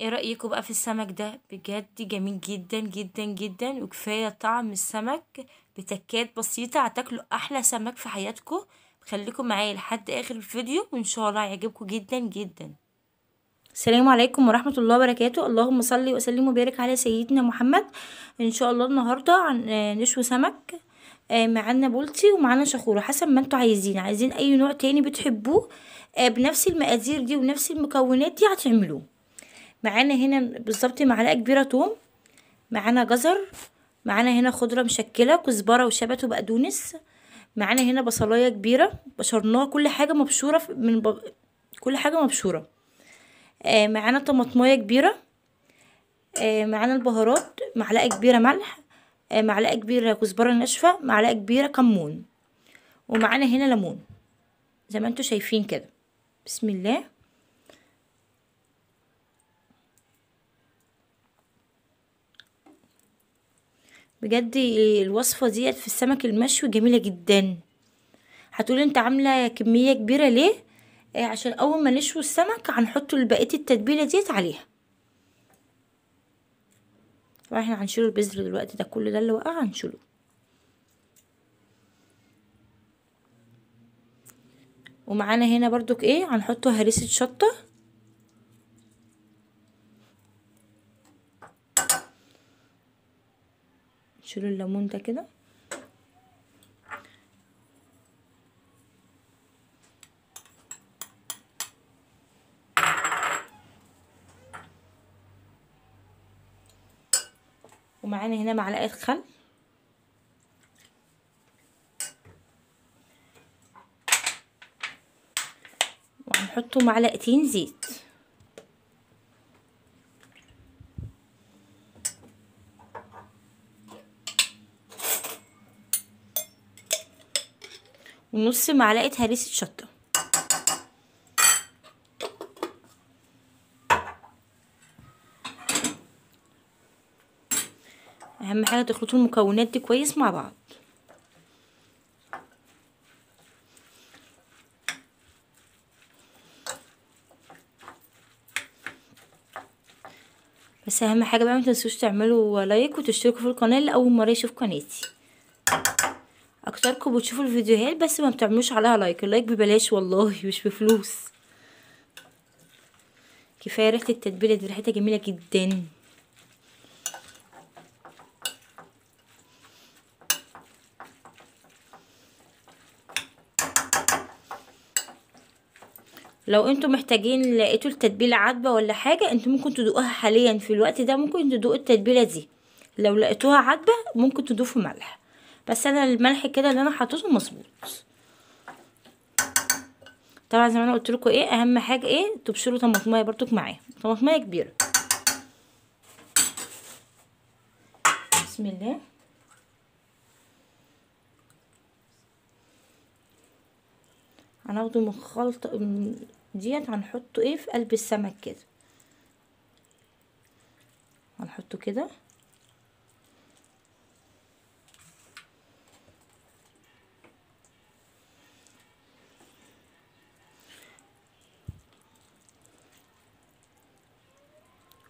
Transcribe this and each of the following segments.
ايه رأيكم بقى في السمك ده بجد جميل جدا جدا جدا وكفاية طعم السمك بتكات بسيطة هتاكلوا احلى سمك في حياتكم خليكم معايا لحد اخر الفيديو وان شاء الله هيعجبكم جدا جدا السلام عليكم ورحمة الله وبركاته اللهم صلي وسلم وبارك على سيدنا محمد ان شاء الله النهاردة نشوي سمك آه، معانا بولتي ومعانا شخورة حسب ما انتوا عايزين عايزين اي نوع تاني بتحبوه آه، بنفس المقادير دي ونفس المكونات دي هتعملوه معانا هنا بالظبط معلقه كبيره توم معانا جزر معانا هنا خضره مشكله كزبره وشبت وبقدونس معانا هنا بصلايه كبيره بشرناها كل حاجه مبشوره من ب... كل حاجه مبشوره آه معانا طماطمايه كبيره آه معانا البهارات معلقه كبيره ملح آه معلقه كبيره كزبره ناشفه معلقه كبيره كمون ومعانا هنا ليمون زي ما انتوا شايفين كده بسم الله بجد الوصفة ديت في السمك المشوي جميلة جدا هتقولي انت عاملة كمية كبيرة ليه ايه عشان اول ما نشوي السمك هنحط بقية التتبيلة ديت عليها واحنا احنا هنشيل البذر دلوقتي ده كل ده اللي وقع هنشيله ومعانا هنا برضك ايه هنحط هريسة شطة تشيلوا الليمون ده كده ومعانا هنا معلقه خل وهنحطه معلقتين زيت ونص معلقة هريسة شطة اهم حاجة تخلطوا المكونات دي كويس مع بعض بس اهم حاجه بقى ما تنسوش تعملوا لايك وتشتركوا في القناه لاول مره يشوف قناتي بتشتركوا وتشوفوا الفيديوهات بس ما بتعملوش عليها لايك اللايك ببلاش والله مش بفلوس كفايه ريحه التتبيله دي ريحتها جميله جدا لو انتم محتاجين لقيتوا التتبيله عاتبه ولا حاجه انتم ممكن تدوقوها حاليا في الوقت ده ممكن تدوقوا التتبيله دي لو لقيتوها عاتبه ممكن تضيفوا ملح بس انا الملح كده اللي انا حطيته مظبوط طبعا زي ما انا قلت لكم ايه اهم حاجه ايه تبشروا طماطمايه برضك معايا طماطمايه كبيره بسم الله هناخده من الخلطه ديت هنحطه ايه في قلب السمك كده هنحطه كده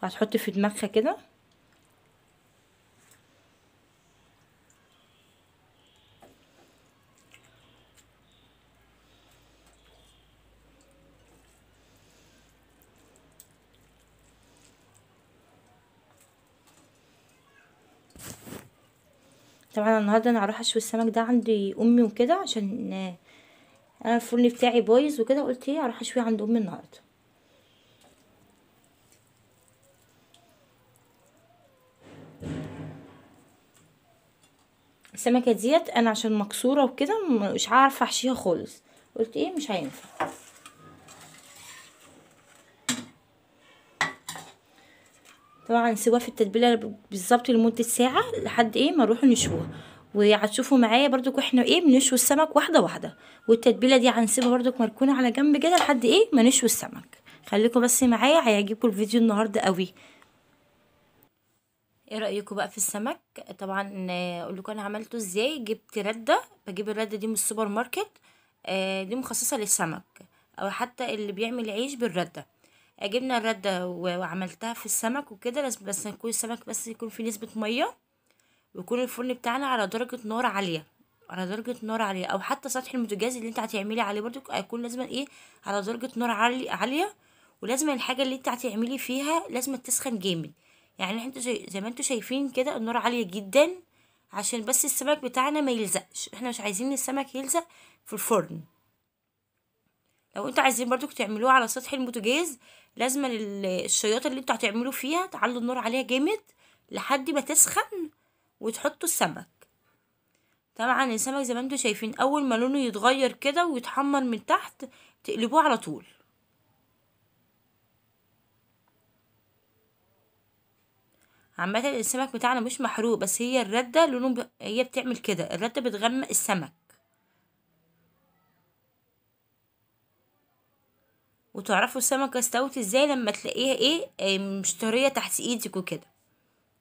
هتحطي في دماغها كده طبعا النهارده انا هروح اشوي السمك ده عند امي وكده عشان انا الفرن بتاعي بايظ وكده قلت ايه هروح اشويه عند امي النهارده السمكه ديت انا عشان مكسوره وكده مش عارفه احشيها خالص قلت ايه مش هينفع طبعا سيبوها في التتبيله بالظبط لمده ساعه لحد ايه ما نروحوا نشوها وهتشوفوا معايا برضك واحنا ايه بنشوي السمك واحده واحده والتتبيله دي هنسيبها بردك مركونه على جنب كده لحد ايه ما نشوي السمك خليكم بس معايا هيعجبكم الفيديو النهارده قوي ايه رايكم بقى في السمك طبعا اقول لكم انا عملته ازاي جبت رده بجيب الرده دي من السوبر ماركت آه، دي مخصصه للسمك او حتى اللي بيعمل عيش بالرده آه، جبنا الرده وعملتها في السمك وكده لازم بس يكون السمك بس يكون فيه نسبه ميه ويكون الفرن بتاعنا على درجه نار عاليه على درجة نار عالية أو حتى سطح المتجاز اللي انت هتعملي عليه برضو هيكون لازم ايه على درجة نار عالية ولازم الحاجة اللي انت هتعملي فيها لازم تسخن جامد يعني احنا زي, زي ما انتوا شايفين كده النار عاليه جدا عشان بس السمك بتاعنا ما يلزقش احنا مش عايزين السمك يلزق في الفرن لو انتوا عايزين برضو تعملوه على سطح البوتاجاز لازم الشياط اللي انتوا هتعملوا فيها تعلوا النار عليها جامد لحد ما تسخن وتحطوا السمك طبعا السمك زي ما انتوا شايفين اول ما لونه يتغير كده ويتحمر من تحت تقلبوه على طول عامة السمك بتاعنا مش محروق بس هي الردة لونه ب... هي بتعمل كده الردة بتغمق السمك وتعرفوا السمكة استوت ازاي لما تلاقيها ايه, ايه مش تحت ايدك وكده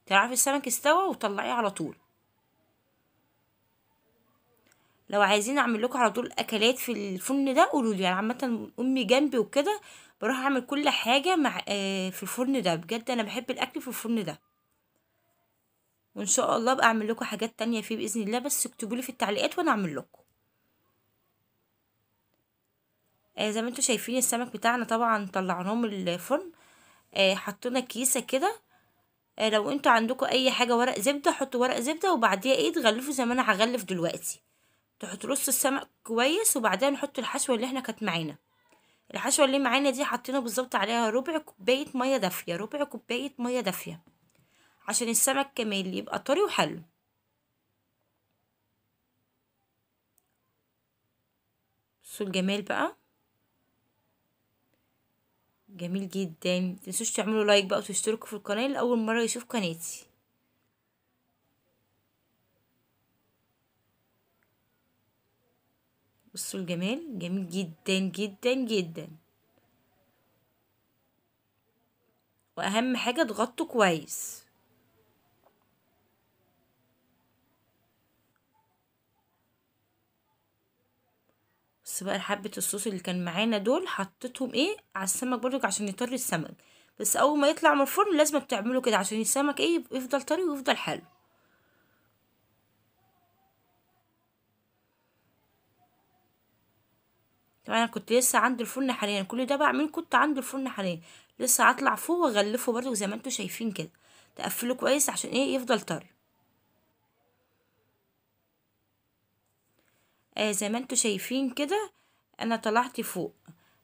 تعرفي السمك استوى وطلعيه على طول لو عايزين اعمل لكم على طول اكلات في الفرن ده قولوا لي يعني عامه امي جنبي وكده بروح اعمل كل حاجه مع آه، في الفرن ده بجد انا بحب الاكل في الفرن ده وان شاء الله بقى اعمل لكم حاجات تانية فيه باذن الله بس اكتبوا لي في التعليقات وانا اعمل لكم آه زي ما انتم شايفين السمك بتاعنا طبعا طلعناه من الفرن آه حطينا كيسه كده آه لو انتم عندكم اي حاجه ورق زبده حطوا ورق زبده وبعديها ايه تغلفوا زي ما انا هغلف دلوقتي تحط رص السمك كويس وبعدها نحط الحشوه اللي احنا كانت معانا الحشوه اللي معانا دي حطينا بالظبط عليها ربع كوبايه ميه دافيه ربع كوبايه ميه دافيه عشان السمك كمان يبقى طري وحلو بصوا الجمال بقى جميل جدا متنسوش تعملوا لايك بقى وتشتركوا في القناه لاول مره يشوف قناتي بصوا الجمال جميل جدا جدا جدا واهم حاجه تغطوا كويس بس بقى حبة الصوص اللي كان معانا دول حطيتهم ايه على السمك برضك عشان يطري السمك بس اول ما يطلع من الفرن لازم بتعمله كده عشان السمك ايه يفضل طري ويفضل حلو طبعا انا كنت لسه عند الفرن حاليا كل ده بعمله كنت عند الفرن حاليا لسه هطلع فوق واغلفه برضو زي ما انتوا شايفين كده تقفله كويس عشان ايه يفضل طري آه زي ما انتوا شايفين كده انا طلعت فوق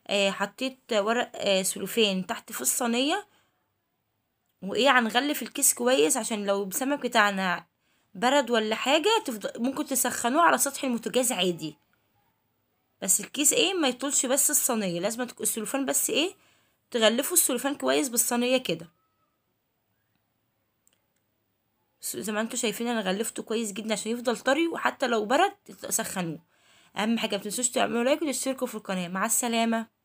آه حطيت ورق آه سلوفان تحت في الصينيه وايه هنغلف الكيس كويس عشان لو السمك بتاعنا برد ولا حاجه تفضل ممكن تسخنوه على سطح المتجاز عادي بس الكيس ايه ما يطولش بس الصينيه لازم السلوفان بس ايه تغلفوا السلوفان كويس بالصينيه كده زي ما انتم شايفين انا غلفته كويس جدا عشان يفضل طري وحتى لو برد سخنوه اهم حاجه متنسوش تعملوا لايك وتشتركوا في القناه مع السلامه